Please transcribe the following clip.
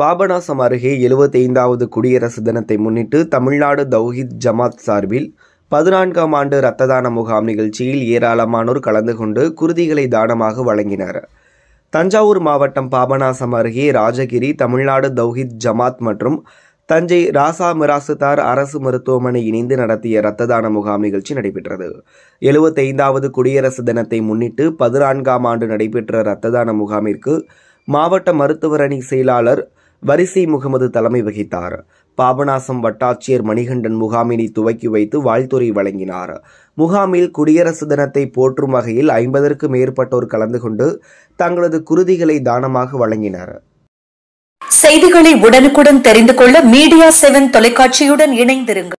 பாபநாசம் அருகே எழுபத்தைந்தாவது குடியரசு தினத்தை முன்னிட்டு தமிழ்நாடு தௌஹித் ஜமாத் சார்பில் பதினான்காம் ஆண்டு இரத்த தான முகாம் நிகழ்ச்சியில் ஏராளமானோர் கலந்து கொண்டு குருதிகளை தானமாக வழங்கினர் தஞ்சாவூர் மாவட்டம் பாபநாசம் அருகே ராஜகிரி தமிழ்நாடு தௌஹித் ஜமாத் மற்றும் தஞ்சை ராசா மிராசுதார் அரசு மருத்துவமனை இணைந்து நடத்திய இரத்த தான முகாம் நிகழ்ச்சி நடைபெற்றது எழுபத்தைந்தாவது குடியரசு தினத்தை முன்னிட்டு பதினான்காம் ஆண்டு நடைபெற்ற இரத்த தான முகாமிற்கு மாவட்ட மருத்துவரணி செயலாளர் வரிசை முகமது தலைமை வகித்தார் பாபநாசம் வட்டாட்சியர் மணிகண்டன் முகாமினை துவக்கி வைத்து வாழ்த்துறை வழங்கினார் முகாமில் குடியரசு தினத்தை போற்றும் வகையில் ஐம்பதற்கும் மேற்பட்டோர் கலந்து கொண்டு தங்களது குருதிகளை தானமாக வழங்கினர் செய்திகளை உடனுக்குடன் தெரிந்து கொள்ள மீடியா செவன் தொலைக்காட்சியுடன் இணைந்திருங்கள்